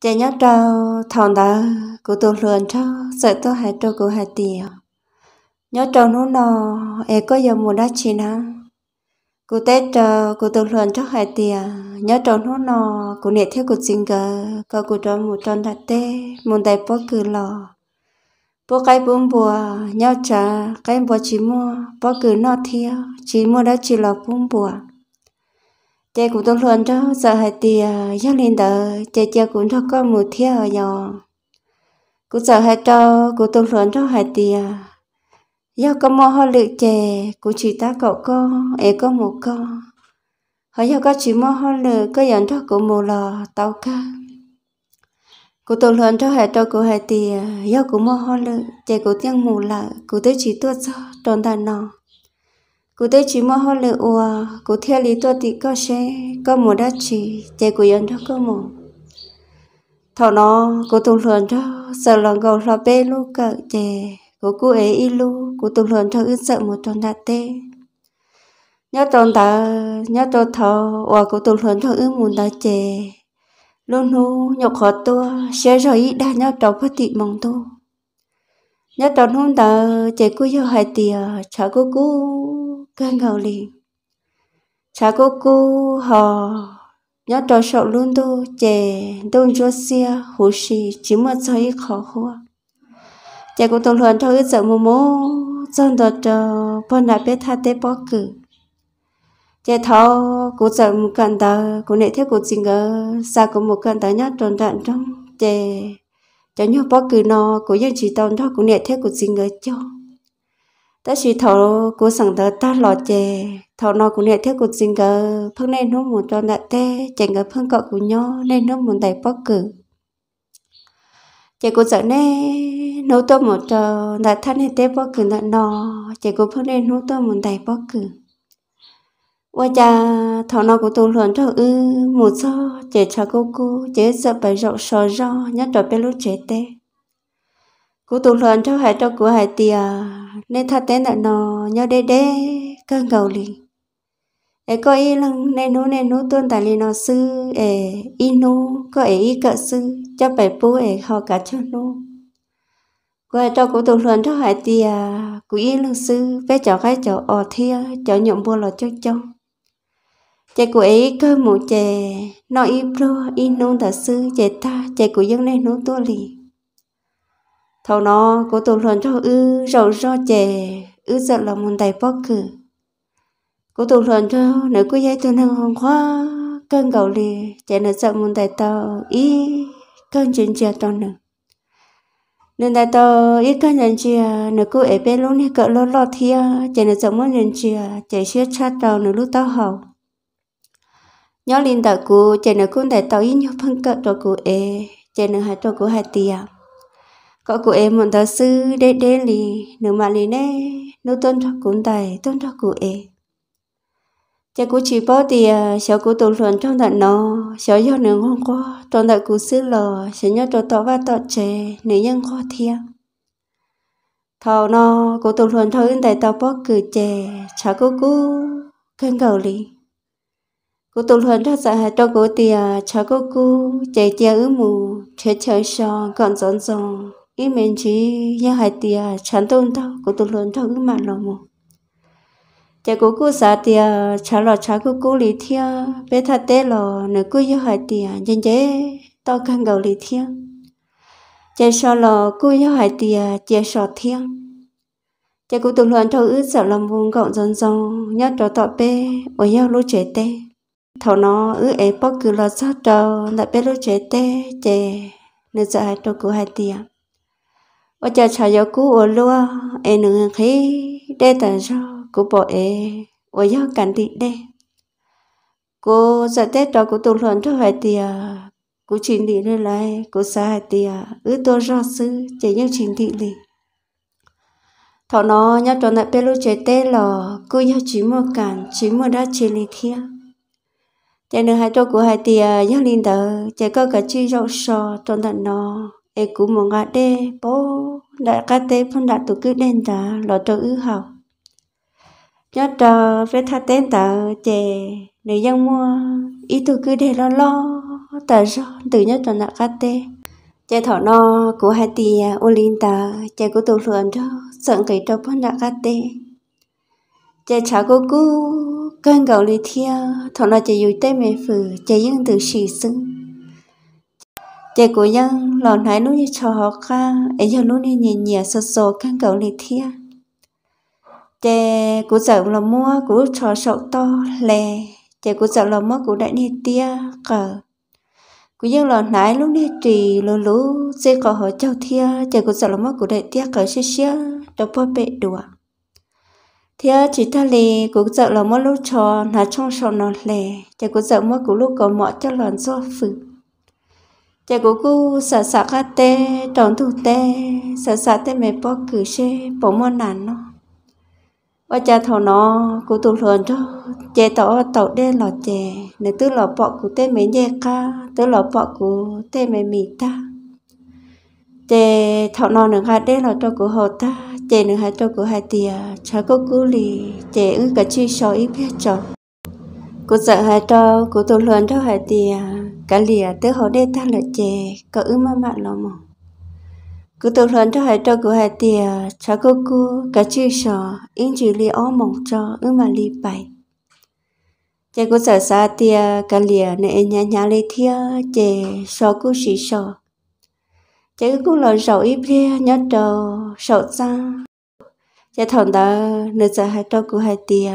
chị nhớ trâu thằng đó cụ tôi lượn cho sợ tôi hãy trâu cụ hãy tiều nhớ trâu nó nọ e có giờ mùa đã chi nè cụ tết trâu cụ tôi lượn cho hãy tiều nhớ trâu nó nọ cụ nệ theo cụ xin gờ có cụ trâu mùa trâu đặt tê mùa đại bó cứ lò bố cái bún bùa nhau trà cái bò chỉ mua bó cứ nọ theo chỉ mua đã chỉ lò bún bùa chị cũng tôi luôn cho sợ hai tì gia à, lên đỡ chị chị cũng cho con một thiêu ở nhỏ cũng sợ hai cho cũng tôi luôn cho hai tì à, do có mua hoa lựu chè cũng chỉ ta cậu cô ấy có một con họ do có chỉ mua hoa lựu có dẫn cho cụ một lò tàu ca cụ tôi luôn cho hai cho cụ hai tì à, do cụ mua hoa lựu chè cụ tiếng mù lợ cụ tới chỉ tôi cho tròn đàn nọ cụ tê chỉ mua hoa lệ ua cụ theo lý tôi thì có xe có mùa đã chỉ chạy cụ yên cho có mùa thọ nó cụ tùng lượn cho sợ lòng gầu lo bê lu cỡ chè cụ cụ ấy y lu cụ tùng lượn cho ư sợ một tròn đã tê nhớ tròn đã nhớ tròn thọ ua cụ tùng lượn cho ư muốn đã chè luôn nu nhọc khó tua xe rồi ít đa nhớ tròn phát tị mong tu nhớ tròn hôm đó chè cụ yêu hai tiề chả cụ cụ cơn ngầu liền chả cô cô họ nhớ trò sợ luôn đô chè đông cho xe hồ sĩ chỉ mà thấy khó hoa chè cô tôi luôn thôi sợ mồ mồ chân đợt trò bọn nạp biết tha tế bỏ cử chè thọ cô sợ một cần tờ cô nệ thế cô chỉ ngờ xa cô một cần tờ nhớ tròn đạn trong chè cho nhớ bỏ cử nó cô dân chỉ tao đó cô nệ thế cô chỉ ngờ cho ta chỉ thầu cố sẵn thờ ta lọ chè thầu nó cũng nhẹ thiết cuộc sinh cơ phương nên nó muốn cho nạ tê chẳng cờ phương cọ của nhau nên nó muốn đẩy bóc cử chạy cuộc sợ nè nấu tôi một trò nạ thân hệ tê bóc cử nạ nọ chạy cuộc phương nên nấu tôi muốn đẩy bóc cử qua cha thầu nó cũng tùng luận cho ư một so chạy cha cô cô chè sợ bảy rộng sò so, do nhất trò bé lúc chế tế cú tụ luận cho hải cho của hải tiề à, nên thật tên là nó nhau đê đê cơn cầu liền e có y lăng nè nú nè nú tuôn tài li nó sư e y nú có e y cỡ sư cho bè bố e họ cả cho nú cô e cho cụ tụ luận cho hải tiề cụ y lăng sư bé cháu gái cháu ở thia cháu nhộn bùa lò cho cho chè của ấy cơ mù chè nói y pro y nung thật sư chè ta chè của dân này nú tua liền thâu nó cố tụng luận cho ư rầu ro chè ư sợ là muốn tài bóc cử cố tụng luận cho nếu cứ dây tuần hàng hoàng khoa cơn gầu lì chè nữ sợ muốn tài tao ý cơn chuyện chia to nữa nên tại tao ý cơn chuyện chia nữ cô ế bé lúc này cỡ lo lo thia chè nữ sợ muốn chuyện chia chè xia chát tao nữ lúc tao hầu nhớ linh đạo cụ chè nữ cũng tại tao ý nhớ phân cỡ cho cụ ế chè nữ hai cho cụ hai tiền có của em muốn thơ sư đê đê lì nữ mà lì nè nữ tôn thọ cũng tài tôn thọ cụ em cha cụ chỉ bố thì sợ cụ tụ luận trong đại nó sợ do nữ không có trong đại cụ sư lò sẽ nhớ cho tỏ và tỏ trẻ nữ nhân khó thiêng thọ nó của tụ luận thôi tại tao bó cử trẻ cha cô cú cân cầu lì cụ tụ luận cho sợ dạ hại cho cụ tìa cha cô cú trẻ trẻ ứ mù trẻ trẻ sò còn giòn giòn ý mình chỉ nhớ hai tia chẳng tôn tao cô tôi luôn tao cứ mà lòng mù chả cô cô xa tia chả lo chả cô cô lì thia bé thà tê lo nửa cô nhớ hai tia nhân dễ tao càng gầu lì thia chả sợ lo cô nhớ hai tia chả sợ thia chả cô tôi luôn tao ước sợ làm vùng gọng dần dần nhát trò tọt bé, ở nhau lúc trẻ tê thầu nó ước em bóc cứ lo sát trò lại bé lúc trẻ tê chè nên sợ hai tôi cố hai tia yêu để em, 我叫查有姑我罗，哎能黑得等着姑婆哎，我要赶 đi đây. Cô giờ tết đó cô tụt luận cho hai tia, cô trình thị lên lại, cô xa hai tia, ư tôi rõ sư, chỉ như trình thị đi, Thọ nó nhá cho nãy pelu lúc chế tê lò, cô yêu chỉ một cản, chỉ một đã chế lì thia. Chạy nữa hai trò của hai tia, yêu linh đỡ, chạy có cả chi rõ sò, tròn tận nó, e cú mong ngã đê bố đã cá tê phân đã tổ cứ đen ta lọ trâu ư học nhớ trò với tha tên ta chè nữ dân mua ý tổ cứ để lo lo ta do từ nhớ trò đã cá tê chè thọ no của hai tì à, ô lin ta chè của tổ lượn cho sợ cái trò phân đã cá tê chè chả cô cú cơn gạo lì thia thọ nó chè dù tê mẹ phử chè dân từ xì xưng chị cố dân lò nái lúc như chờ họ ca ấy giờ lúc này nhìn nhẹ sờ sờ căn cầu này thia chị cố giờ là mua cố trò sậu to lè chị cố giờ là mua cố đại nè tia cờ cố dân lò nái lúc này trì lú lú chị có họ châu thia chị cố giờ là mua cố đại tia cờ xí xí đâu bao bệ đùa thì chỉ ta lì cố sợ là mua lúc trò là trong sọ nó lè thì cũng sợ cố lúc có mọi cho lần do phử chả cô cô sợ sợ cái tê tròn thủ tê sợ sợ tê mẹ bỏ cử xe bỏ mòn nản nó và cha thọ nó cô tu luận cho chè tỏ tàu đê lò chè nếu tư lò bỏ cụ tê mẹ nhẹ ca tư lò bỏ cụ tê mẹ mì ta chè thọ nó nữa hai đê lò cho cụ hồ ta chè nữa hai cho cụ hai tìa chả cô cô lì chè ư cả chi soi ít biết chọn cô sợ hai trâu cô tụt lượn cho hai tìa cả lìa tứ họ đê ta là chè có ư mà mạ lò mò cô tụt lượn cho hai trâu của hai tìa cha cô cô cả chữ sò in chữ lì ó mỏng cho ư mà lì bảy chè cô sợ xa tìa cả lìa này nhà nhà lì thia chè sò cô xì sò chè cô lò rậu ít lia nhớ trâu sầu xa chè thằng ta nửa giờ hai trâu của hai tìa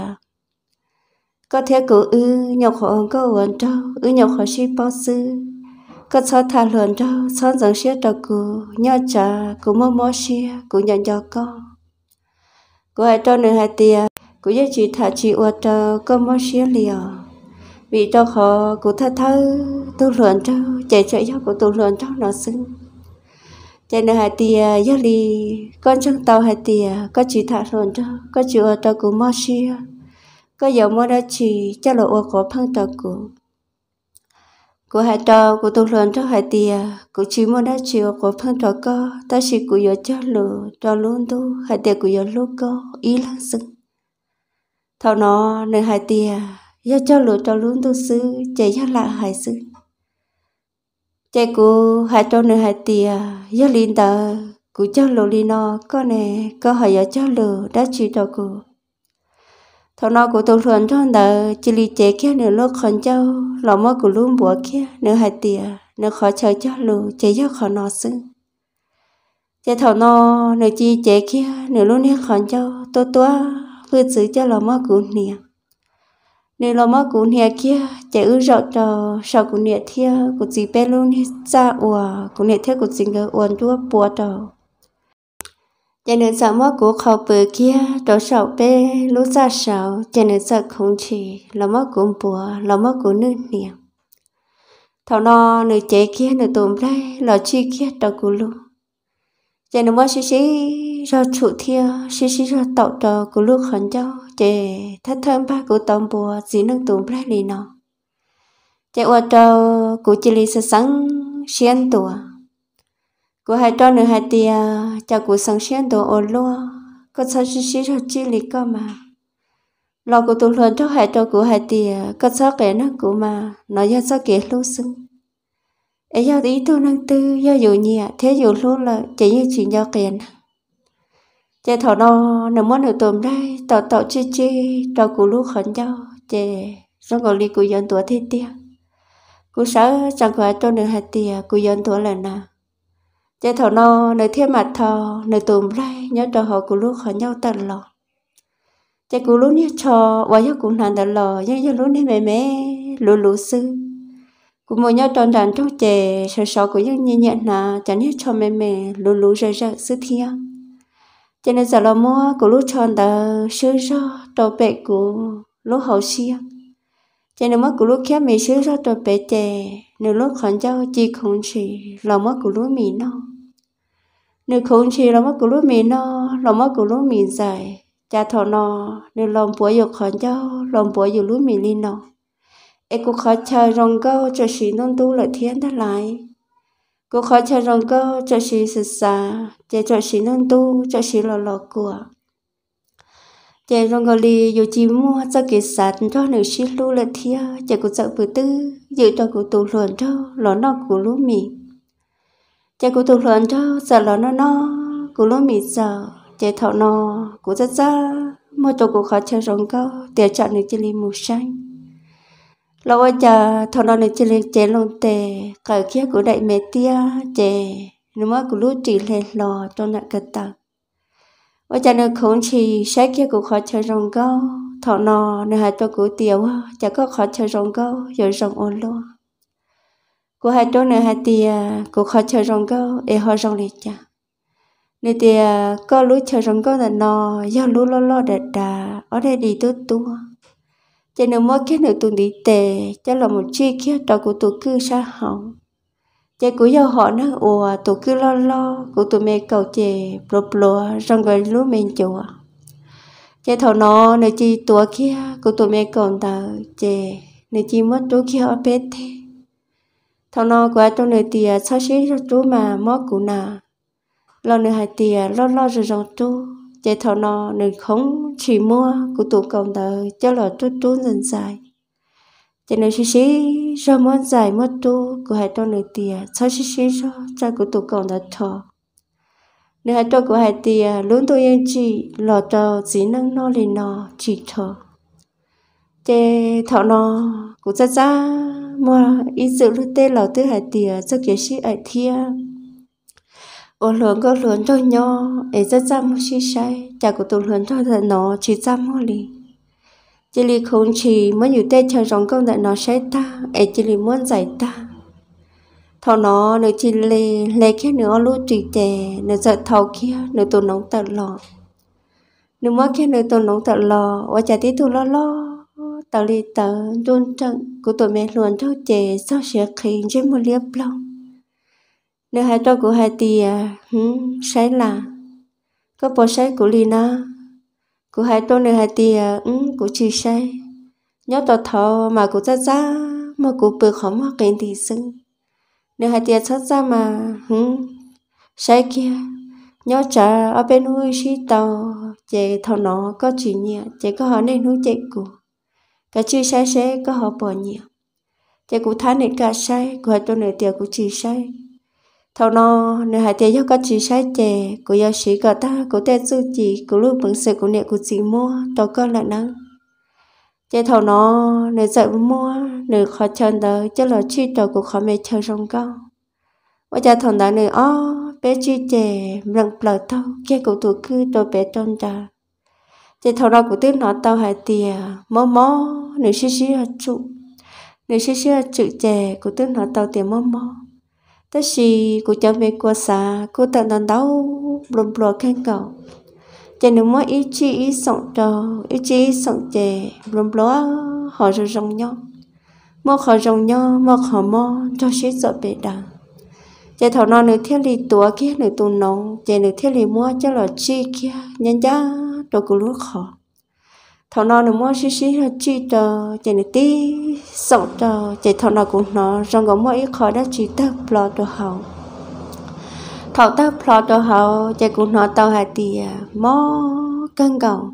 có thể cụ ư nhọc họ ông có ổn trâu ư nhọc họ sĩ bao sư có cho thà luận trâu xón dần xía trâu cụ nhớ trà cụ mơ mơ xía cụ nhận cho con cụ hãy trâu nửa hai tia cụ giới chỉ thả chỉ ua trâu có mơ xía liều vì cho họ cụ thà thơ tu luận trâu chạy chạy gió cụ tu luận trâu nó xưng chạy nửa hai tia gió lì con trong tàu hai tia có chỉ thả luận trâu có chịu trâu cụ mơ xía có dầu mua đã chỉ cho lộ ô có phăng tờ cụ cô hai tờ cô tung luận cho hai tia cô chỉ mua đã chỉ ô có phăng tờ cơ ta chỉ cô giờ cho lửa cho luôn tu hai tia cô giờ lúc cơ ý lăng sưng thao nó nơi hai tia giờ cho lửa cho luôn tu sư chạy ra lại hai sư chạy cô hai tờ nơi hai tia giờ linh tờ cô cho lửa linh nó có nè có hỏi giờ cho lửa đã chỉ tờ cụ thọ nó của tôi thuần thon đó chỉ li chế kia nửa lô khẩn châu lò mơ của luôn bùa kia nửa hai tìa nửa khó chờ cho lù chế cho khó nó xưng chế thọ nó nửa chi chế kia nửa luôn nửa khẩn châu tôi tua cứ giữ cho lò mơ của nia nửa lò mơ của nia kia chế ư rộng cho sau của nia thia của gì bé luôn hết ra ủa của nia thia của gì ngờ uốn tua bùa trò cho nên sợ mất của khẩu bự kia đổ sầu bê lũ ra sầu cho nên sợ không chỉ là mất của bùa là mất của nữ niệm thảo nó nữ chế kia nữ tùm đây là chi kia đó của lũ cho nên mất xí xí ra trụ thia xí xí ra tạo trò của lũ khẩn cháu chè thất thân ba của tông bùa dĩ nâng tùm đây lì nó chè ô trâu của chị lì sơ sắn xiên tùa cô hai cho nữa hai tia cha cô sáng xuyên đồ ồn lúa có sao xí xí cho chi lý cơ mà lo cô tu luôn cho hai cho cô hai tia có sao kể nó cô mà nó do sao kể lú xưng ấy giờ ý tu năng tư do dụ nhẹ thế dụ lú là chỉ như chuyện do kể nè chị thọ nó nằm muốn được tôm đây tàu tàu chi chi cho cô lú khẩn nhau, chị xong còn đi cô dân tuổi thiên tia cô sợ chẳng phải cho được hai tia cô dân tuổi là nào chế thầu nó nơi thiên mặt thò nơi tùm lai nhớ cho họ cú lúc họ nhau tận lò chế cú lúc nhớ trò và nhớ cũng nàn tận lò nhớ nhớ lúc này mẹ mẹ lú lú sư cú mua nhớ tròn tràn trong chè sợ sợ cú nhớ nhẹ nhẹ nà chẳng nhớ cho mẹ mẹ lú lú rơi rơi sư thiên cho nên giờ lo mua cú lúc tròn tờ sư do trâu bẹ cú lúc hậu xia cho nên mất cú lúc khép mì sư do trâu bẹ chè nếu lúc khẩn cho chỉ không chỉ là mất cú lúc mì non นึกคงชีเรามากูรู้มีนอเรามากูรู้มีใจจะถทอนอนึกลมปัวอยู่ขอนเจ้าลมปัวอยู่รู้มีลีนอเอกูขอเชิญรองเก้าจะสีนุ่นตู้เหลือเทียนทั้งหลายกูขอเชิญรองเก้าจะสีศึกษาเจจะชีนุ่นตู้จะสีหล่อหล่อกลัวเจรองกอลีอยู่จีมัวจะเกิดสัตทอหนึ่งชิลูเลืเทียเจกูจะปื้อตื้ออยู่ตัวกูตูหลวนเจ้าหล่อนอกกูรู้มี chả cụ tụt luận cho sợ lo nó nó cụ lúa mì sợ chả thọ nó cụ rất ra mỗi tổ cụ khó chơi rồng câu để chọn được chỉ li màu xanh lâu ơi chả thọ nó được chỉ li chè lông tè cởi kia cụ đại mẹ tia chè nếu mà cụ lúa chỉ lên lò cho nặng cật tật ôi chả nó không chỉ sáng kia cụ khó chơi rồng câu thọ nó nơi hai tổ cụ tiêu chả có khó chơi rồng câu rồi rồng ôn luôn cô hai chỗ nữa hai thì à, cô khó chơi rong câu để họ rong này cha nên thì à, có lũ chơi rong câu là nó do lũ lo lo để đà ở đây đi tu tu cho nên mỗi khi nữa tuần đi tệ cho là một chi kia đó của tụ cư sa hỏng cho cú do họ nó ủa tụ cư lo lo của tụi mẹ cầu chè bồ bồ rong gọi lúa mình chùa à. chế thầu nó nơi chi tua kia của tụi mẹ còn ta chè nơi chi mất chỗ kia ở bên thế thằng nó quá trong nơi tiề à, sao xí cho chú mà mó cụ nà lo nơi hai tiề lo lo rồi rồi chú chạy thằng nó nên không chỉ mua của tụ cộng tờ cho là chú chú dần dài chạy nơi xí xí cho món dài mua chú của hai trong nơi tiề à, sao xí xí cho cha của tụ cộng tờ thọ nơi hai trong của hai tiề à, luôn tôi yên chỉ lo cho chỉ năng nó lên nó chỉ thọ chạy thằng nó cũng rất ra mà ý dự lúc tên lão tư hải tìa cho kế sĩ ở thia ô lớn có lớn cho nhỏ, ấy rất chăm một sĩ sai chả có tụi lớn cho thật nó chỉ chăm một lì chỉ lì không chỉ mới nhiều tên chờ rong công đại nó sai ta ấy chỉ lì muốn giải ta thọ nó nửa chỉ lì lê kia nửa lũ trì trẻ, nửa sợ thầu kia nửa tụi nóng tận lọ nửa mất kia nửa tụi nóng tận lọ và chả tí tụi lo lo tàu lì tờ luôn trận của tụi mẹ luôn thâu chè sau sẽ khiến chế một liếp lâu nếu hai trâu của hai tì à hứ sái là có bộ sái của lì na của hai trâu nếu hai tì à ừ của chị sái nhớ tàu thọ mà của ra ra mà của bự khó mà kênh thì xưng nếu hai tì xuất ra mà hứ sái kia nhớ trả ở bên nuôi xí tàu chè thọ nó có chuyện nhẹ chè có hỏi nên nuôi chè của cả chi sai sẽ có họ bỏ nhiều chỉ cũng thán này cả sai của tôi này tiệc cũng chỉ sai thâu nó nếu hai tiệc có chỉ sai chè của giáo sĩ cả ta của tên sư chỉ của lúc bằng sự của niệm của chị mua tôi có lại nắng chỉ thầu nó nếu dạy mua nếu khó chân đó chắc là chi tờ của khó mẹ chờ rong cao và cha thằng đó này ó bé chi chè răng bờ thâu kia cụ thủ cư tôi bé tôn ta thế thầu đó của tiếng nó tao hay tìa mó mó nữ sĩ sĩ hạt trụ nữ sĩ sĩ hạt trụ chè của tiếng nó tao tìa mó mó tất sĩ của cháu về qua xa cô tận đàn đau blum blum khen cầu chè nữ mó ý chí ý sống trò ý chí ý sống chè blum blum họ rồi rồng nhau mó họ rồng nhau mó họ mó cho sĩ sợ bể đàng chè thầu non nữ thiết lý tùa kia nữ tù nóng chè nữ thiết lý mua cho lọ chi kia nhân giá đồ cứ lúa khó thằng nó nó mua xí xí là chi tờ chạy nó tí sổ tờ chạy thằng nó cũng nó rằng có mỗi khó đã chỉ tớ lo đồ hậu thằng tớ lo đồ hậu chạy cũng nó tàu hai tì à, mò căng cầu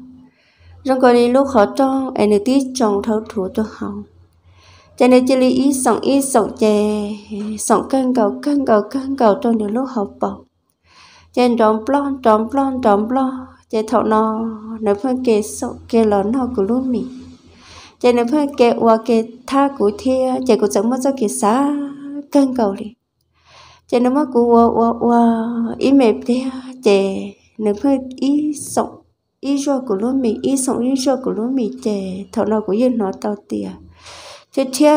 rằng có đi lúc khó trong em nó tí trong thấu thủ đồ hậu chạy nó chỉ lý ý sòng ý sòng chạy sòng căng cầu căng cầu căng cầu trong những lúc học bọc chạy tròn plon tròn plon tròn plon chế thọ nó nếu phân kê sọ kê lớn nó cứ luôn mình chế nếu phân kê qua kê tha của thia chế cũng chẳng mất cho kê xá căn cầu đi chế nếu mà của qua qua qua ý mệt thia chế nếu phân ý sọ ý cho của luôn mình ý sọ ý cho của luôn mình chế thọ nó của yên nó tao tiền chế thia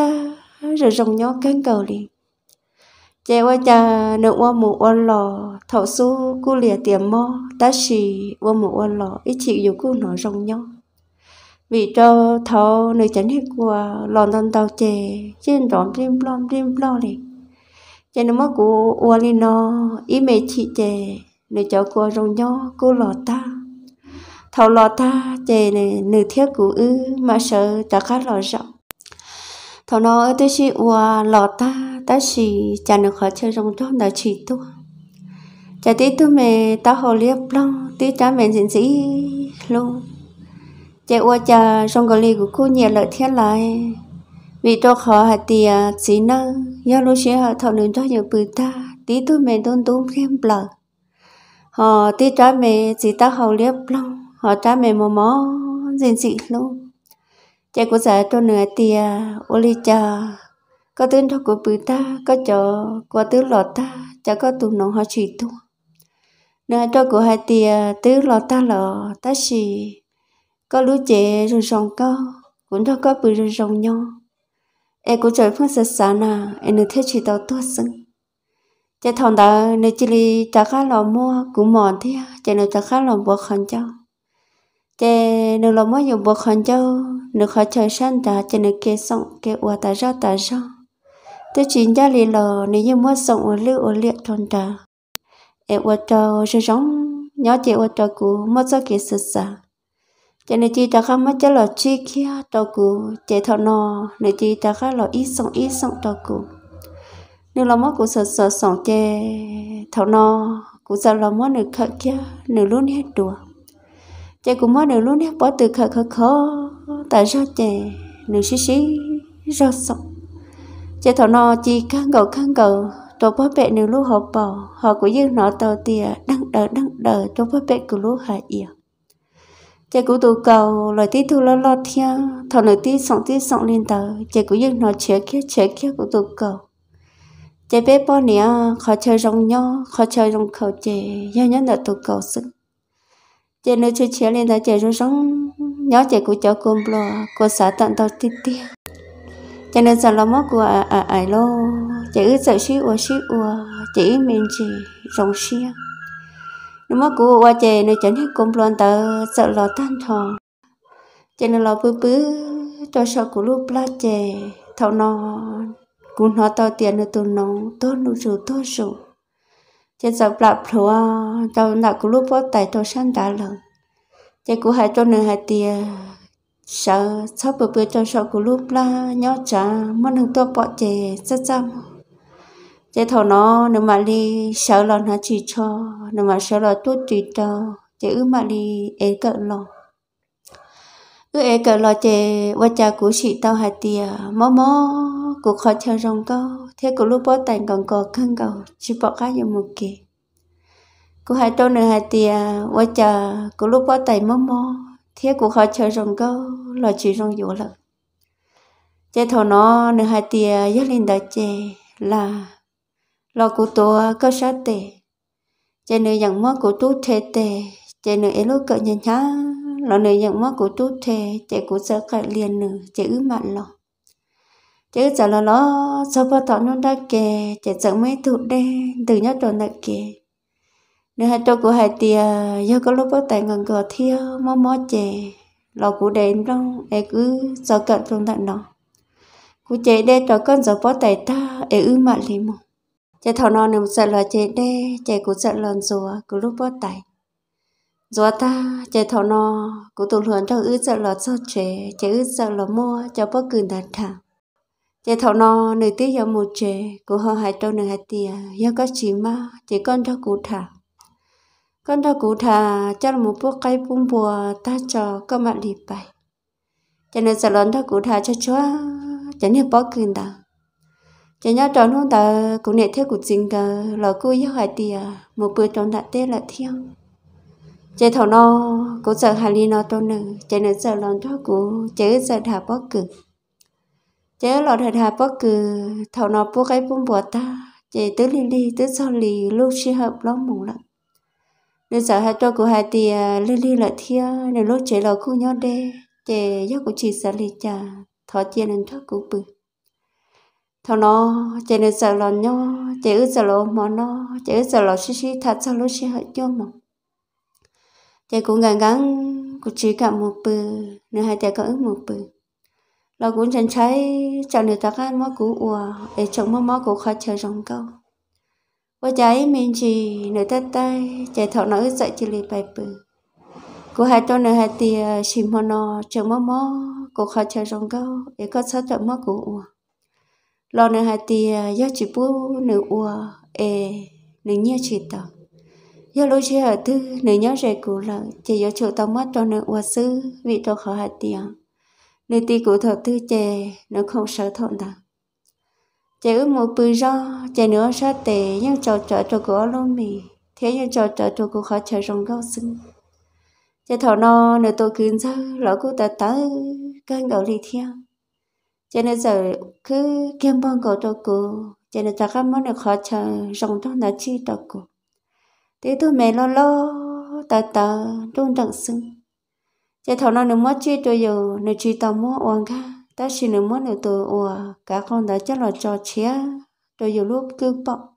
rồi rồng nhó căn cầu đi chế wa cha nợ wa mu wa lò thọ su cu lìa tiệm mò ta xì wa mu wa lò ít chịu dù cu nó rong nhau vì cho thọ nơi chánh hết của lòn đòn tàu chè trên rõm rim plom rim plo này chè nó mất của wa li nó ý mẹ chị chè nơi cho của rong nhau cu lò ta thọ lò ta chè này nửa thiết của ư mà sợ ta khá lò rộng thọ nó ở đây chỉ qua lọ ta ta chỉ chả nó khó chơi trong đó là chỉ tu chả tí tu mẹ ta hồ liếp long tí cha mẹ dính dĩ luôn chả qua chả trong cái ly của cô nhẹ lợi thiết lại vì à, cho khó hạt tìa chỉ nơ do lúc xưa họ thọ nên cho nhiều bự ta tí tu mẹ tôn tôn thêm bờ họ tí cha mẹ chỉ ta hồ liếp long họ cha mẹ mò mò dính dĩ luôn chạy của giờ cho nửa tia ô li cha có tướng thọ của bự ta có cho qua tướng lọt ta cha có tụ nông họ chỉ tu nửa cho của hai tia tướng lọt ta lọ ta xì có lũ trẻ rừng rồng có cũng cho có bự rừng rồng nhau em cũng trời phương sạch sá nà em nửa thế chỉ tàu tua sưng chạy thằng đó nửa chỉ li cha khá lò mua cũng mòn thế chạy nửa cha khá lò bò khăn cháu chạy nửa lò mua dùng bò khăn cháu nếu khó chơi sang ta cho nên kê sọng kê ua ta ra ta ra tôi chỉ ra lì lò nếu như mua sọng ở lưu ở liệt thôn ta em ua trò rồi giống nhỏ chị ua trò cũ mất cho kê sơ sà cho nên chị ta không mất cho lò chi kia trò cũ chị thọ nò nếu chị ta khác lò ít sọng ít sọng trò cũ nếu lò mất cũ sợ sợ sọng chê thọ nò cũ sợ lò mất nửa khờ kia nửa luôn hết đùa chị cũng mất nửa luôn hết bỏ từ khờ khờ khó tại sao chè nữ sĩ sĩ ra sọc chè thọ nọ chỉ khăn gầu khăn gầu tổ bố bẹ nữ lũ họ bỏ họ của dương nọ tàu tìa đăng đờ đăng đờ tổ bố bẹ của lũ hạ ỉa chè của tụ cầu lời tí thu lo lo theo thọ nữ tí sọng tí sọng lên tờ chè của dương nọ chế kia chế kia của tụ cầu chè bé bò nia khó chơi rong nho khó chơi rong khẩu chè do nhớ nợ tụ cầu sức chè nữ chơi chế lên tờ chè rong rong nhớ chạy của cháu cơm bồ à. cô xã tận tao tít tít cho nên sợ lo mất của à à à lo chỉ ước sợ xí ua xí ua chỉ mình chỉ rồng xí nó mất của qua chè nên chẳng hết cơm bồ tao sợ lo tan thò cho nên lo bứ bứ cho sợ của lúc la chè thâu nó cũng nó tao tiền nó tụi nó tốt nó rủ tốt rủ trên giờ lạp lúa tao nặng cú lúc bó tay tao sang đá lợn cái cú hai cho nên hai tia sợ sau bữa bữa cho sau cú lúc la nhớ trả mất hàng tua bỏ chè rất chậm chế thầu nó nếu mà đi sợ là nó chỉ cho nếu mà sợ là tốt chỉ cho chế ứ mà đi ế cận lo ứ ế cận lo chế qua cha cú sĩ tao hai tia mò mò cuộc khó chờ rong tao thế cú lúc bỏ tành còn có căng cầu chỉ bỏ cá vào một kia cô hai trâu nửa hai tia qua chờ cô lúc qua tay mơ mơ thế cô khó chờ rồng câu là chỉ rồng dỗ lợ chế thầu nó nửa hai tia dắt lên đợi chế là lo cô tổ cơ sát tề chế nửa dặn mất cô tú thề tề chế nửa ấy lúc cỡ nhà nhá lo nửa dặn mất cô tú thề chế cô sợ cãi liền nửa chế ứ mặn lo chế sợ lo lo sao bắt tao nhung đã kề chế sợ mấy thụ đen từ nhất tròn đã kề nếu hai cho của hai tia do có lúc bắt tài ngần gò thiêu ờ, mó mó chè lò cụ đến đâu e cứ sợ cận phương thận đó cụ chế đê cho con giờ bắt tài ta e ư mặn lì mù chè thảo non nằm sợ là chè đê chè cụ sợ lần rùa cứ lúc bắt tài rùa ta chè thảo non cụ tụ luận cho ư sợ là sao chè chè ư sợ là mua cho bất cứ đàn thả chè thảo nó nơi tí giờ một chè của họ hai trâu nơi hai tia do có chị ma chị con cho cụ thả con ta cụ thà cho một bố cây bung bùa ta cho các bạn lì bài cho nên giờ lớn ta cụ thà cho chúa cho nên bỏ cưng ta cho nên tròn hôm ta cũng nệ thế của chính cả là cô yêu hải tìa à, một bữa tròn đã tê là thiêng chế thầu nó cũng sợ hà li nó tôn nữ cho nên giờ lớn ta cụ chế giờ thà bỏ kinh. chế lọ thà thà bỏ cưng thầu nó bố cây bung bùa ta chế tứ li li tứ sau li lúc si hợp lắm mù lắm nên sợ hai tôi của hai thì lê lê là thia nên lúc chế là khu nhau đê chế giấc của chị sợ lì trà thọ chia nên thoát của bự thọ nó chế nên sợ là nhau chế ư sợ là mà nó chế ư sợ là xí xí thật sao lúc xí hại cho mà chế cũng ngắn ngắn của chị cả một bự nên hai chế có ư một bự là cũng chẳng cháy cho người ta cái mó cũ ủa để chồng mó mó của khó chơi rồng câu cô cháy mình chỉ nửa tay tay chạy thọ nó dậy chỉ lì bài bự cô hai tôi nửa hai tia chỉ mò nò chờ mơ mò cô khó chờ rong câu để có sát đậm mò của ua lo nửa hai tia do chỉ bu nửa ua ê nửa nhớ chỉ tao do lúc chỉ ở thứ nửa nhớ rẻ cũ là chạy do chỗ tao mắt cho nửa ua sư vì tôi khó hai tia nửa tia cũ thọ tư chè nửa không sợ thọ nào chỉ ước một bự ra chỉ nữa sa để những chờ chờ cho của luôn mì thế những chờ chờ cho của khó chờ rong gấu xứng chạy thọ no nửa tôi cứ ra lỡ cô ta tới căng đầu đi theo cho nên giờ cứ kiếm bông gạo cho cô cho nên ta các món được khó chờ rong đó là chi cho cô thế tôi mẹ lo lo ta ta luôn đặng xứng chạy thọ no nửa mất chi cho rồi nửa chi tao mua oan cả ta xin nên muốn ở tôi ủa cả con đã chắc là cho chia rồi nhiều lúc cứ bỏ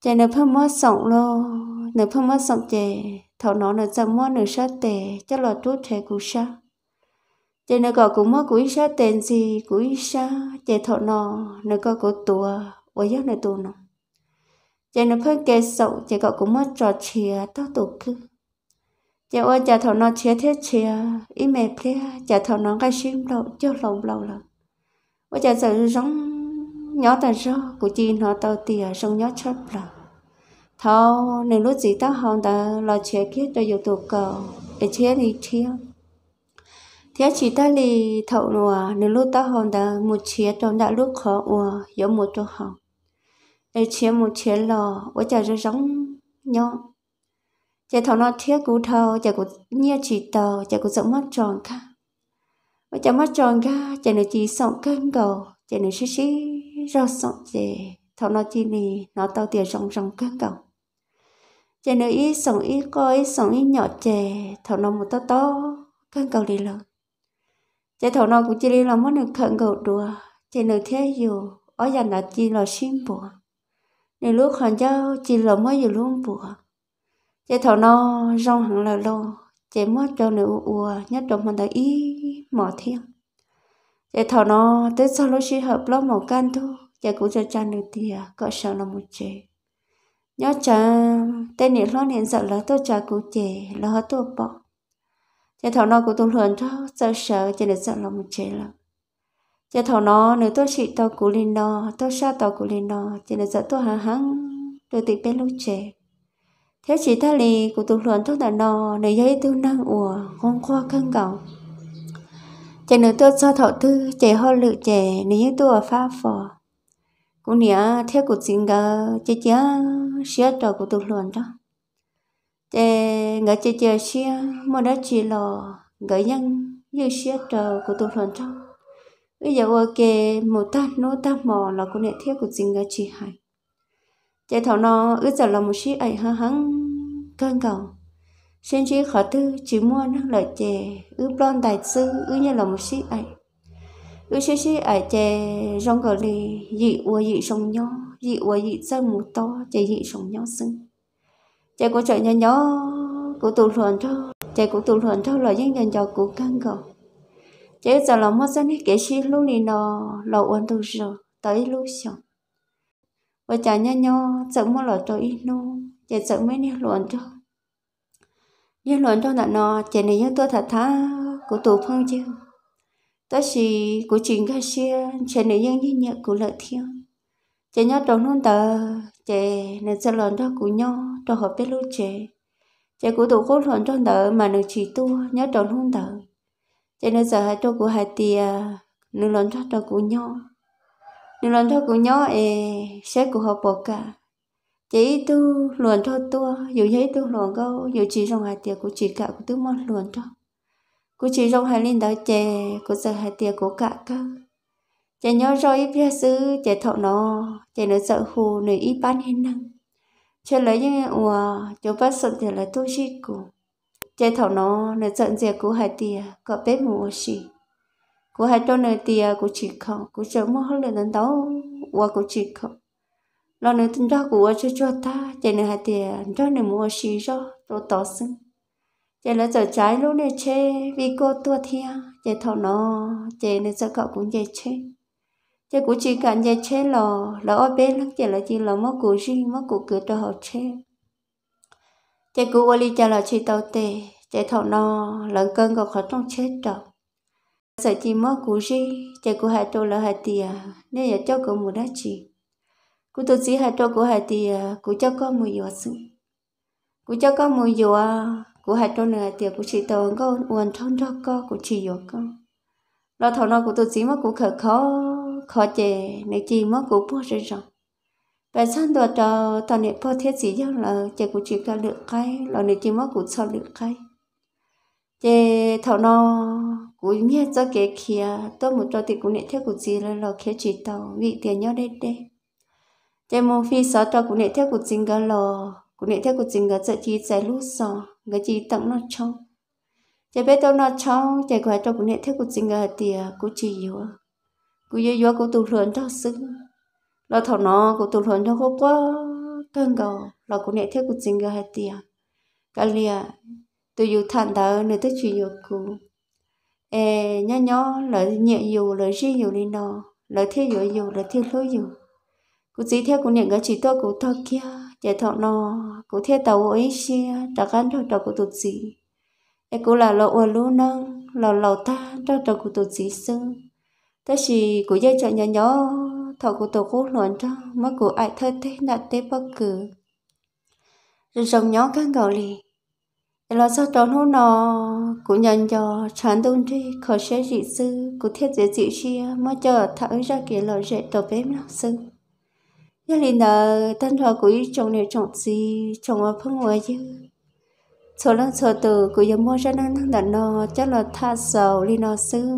chạy nó phân mất sống lo nó phân mất sống chạy thầu nó nó chậm mất nửa sát tệ chắc là tốt thế cũng sao chạy nó gọi cũng mất cũng sát tiền gì cũng sao chạy thầu nó nó có cũng tua ủa giấc nửa tua nó chạy nó phân kê sống, chạy gọi cũng mất trò chia tao tổ cứ giờ ôi giờ thầu nó chia thế chia ý mẹ ple giờ thầu nó cái sim đâu chưa lâu lâu lắm ôi giờ giờ giống nhỏ ta rõ của chị nó tao tìa sống nhỏ chót là thầu nên lúc gì tao hòn ta lo chia kia cho dù tụ cầu để chia đi chia thế chỉ ta đi thầu nùa nên lúc tao hòn ta một chia trong đã lúc khó ùa giống một chỗ hòn để chia một chia lò ôi giờ giờ giống nhỏ chả thằng nó thiết cú thâu chả cú nhia chỉ tàu chả cú rộng mắt tròn cả và chả mắt tròn cả chả nó chỉ sống cân cầu chả nó xí xí rau sống chè thằng nó chỉ nì nó tao tiền rong rong cân cầu chả nó ít sống ít coi sống ít nhỏ chè thằng nó một to to cân cầu đi lớn chả thằng nó cũng chỉ đi làm mất được cân cầu đùa chả nó thế dù ở nhà nó chỉ là sim bùa nên lúc hoàn giao chỉ là mới dù luôn bùa chế thầu nó rong hẳn là lô chế mất cho nữ ua nhất trong mình tới ý mỏ thiên chế thầu nó tới sau lúc chỉ hợp lô mỏ can thu chế cũng cho cha nữ tìa có sợ là một chế nhớ cha tên nữ lo nên sợ là tôi cha cụ chế là hết tôi bỏ chế thầu nó cũng tôi luôn cho sợ sợ chế nữ sợ là một chế là chế thầu nó nếu tôi chỉ tao cụ linh nó tôi xa tao cụ linh nó chế nữ sợ tôi hả hăng tôi tịch bên lúc chế Thế chỉ ta lì của tụt luận thông đàn nò để dây tư năng ủa ngon khoa khăn cầu trẻ nữ tôi cho thọ tư trẻ ho lự trẻ nếu như tôi ở pha phò. cũng nĩa theo cuộc sinh gờ chơi chơi xía trò của tụt luận đó. trẻ ngỡ chơi chơi xía mà đã chỉ lò ngỡ nhân như xía trò của tụt luận đó. Bây giờ ok một ta nô ta mò là cũng nĩa theo cuộc sinh gờ chỉ hại. trẻ thọ nó ước giờ là một chiếc ấy hăng hăng cơn cầu xin chỉ khó tư chỉ mua năng lợi chè ư plon đại sư ư như là một sĩ ảnh ư sĩ sĩ ảnh chè rong gờ lì dị ua dị sông nhó dị ua dị dân một to chè dị sông nhó sưng chè của trời nhà nhó của tụ luận thơ chè của tụ luận thơ là dân dần cho của cơn cầu chè giờ là mất dân cái sĩ lúc này nó là ổn tụ rồi tới lúc xong và chả nhá nhó sợ mua lọ cho ít nô chả sợ mấy nè luận cho như luận cho nạn nò chả này như tôi thật thà của tổ phong chứ tôi chỉ của chính ca xe chả này như như nhẹ của lợi thiên chả nhó trong nôn tờ chả này sợ luận cho của nhó cho hợp biết lúc chả chả của tổ khốn luận cho tờ mà nó chỉ tu nhó trong nôn tờ chả nên sợ hai cho của hai tia nên luận cho cho của nhó nên lần thôi cũng nhớ e sẽ của họ bỏ cả chỉ tu luận thôi tua dù thấy tu luận câu dù chỉ trong hai tiệc của chỉ cả của tu mong luận thôi của chỉ trong hai linh đó chè của giờ hai tiệc của cả cơ chè nhớ rồi ít biết sư chè thọ nó chè nó sợ hù nửa ít bán hết năng chè lấy những ủa chỗ bắt sợ thì là tu chi của chè thọ nó nửa giận dẹp của hai tiệc có bếp mù xì cô hai trâu nơi tiề cô chỉ không cô sợ mua hết lời đến đâu qua cô chỉ không lo nơi tin cho cô cho cho ta chạy nơi hai tiề cho nơi mua xì cho tôi tỏ xứng chạy lỡ giờ trái lúc nơi che vì cô tua thia chạy thọ nó chạy nơi sợ cậu cũng chạy che, chạy cô chỉ cần chạy che lò lỡ ở bên lắm chạy là chỉ là mất cô gì mất cô cửa cho họ che, chạy cô ở đi chạy là chỉ tàu tề chạy thọ nó lần cơn gặp khó trong chết rồi sợ chỉ mơ cú gì chạy cú hai tô là hai tia à, nên giờ cho cậu một đá chỉ cú tôi chỉ hai tô của hai tia à, cú cho con mùi dừa sự cú cho con mùi dừa à, cú hai là này tia cú chỉ tàu con uốn thon cho con cú chỉ dừa con lo thầu nó cú tôi chỉ mơ cú khờ khó khó chè này chỉ mơ cú bua rồi rồi và sang đồ trò tao nè po thiết gì nhau là chạy cú chỉ cả lượng cái lo này chỉ mơ cú sau lượng cái chế thầu nó cũng nhé cho cái kia tôi một cho thì cũng nhận theo của chị là lò khéo chỉ tàu vị tiền nhau đây đây chế mong phi sáu cho cũng nhận theo của chính gà lò cũng nhận theo của chính gà sợ chị giải lúc sò gà chị tặng nó trong chế bé tôi nó trong chế quay cho cũng nhận theo của chính gà tiền của chị yếu của yếu yếu của tụ luận cho sức lò thầu nó của tụ luận cho khó quá cơn gầu lò cũng nhận theo của chính gà tiền cái liền tu yu thằng đó nơi tới chuyện yêu cũ ê nhá nhó lỡ nhẹ dù lỡ ri dù đi nọ lỡ thiếu dù dù lỡ thiếu lối dù cụ chỉ theo cụ niệm cái chỉ tôi cụ thọ kia chạy thọ nọ cụ theo tàu ấy xia đã gắn cho tàu cụ tụt gì ê cụ là lọ ua lú nâng lọ lọ ta cho tàu cụ tụt gì xưng tất chỉ cụ dây chạy nhá nhó thọ cụ tàu cố luận cho mất cụ ai thơ thế nạt thế bất cứ rồi dòng nhó căng gạo lì là sao trốn hô nó cũng nhận cho chán đông đi khó sẽ dị sư cũng thiết dễ dị chia mà chờ thở ra kia lo dễ tổ bếp nó sư gia đình nợ thân thọ của ý chồng này chồng gì chồng ở phương ngoài chứ số lần số từ của giờ mua ra năng năng đàn nó chắc là tha sầu đi nó sư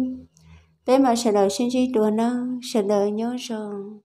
bé mà sẽ đợi xin chi đùa năng sẽ đợi nhớ rằng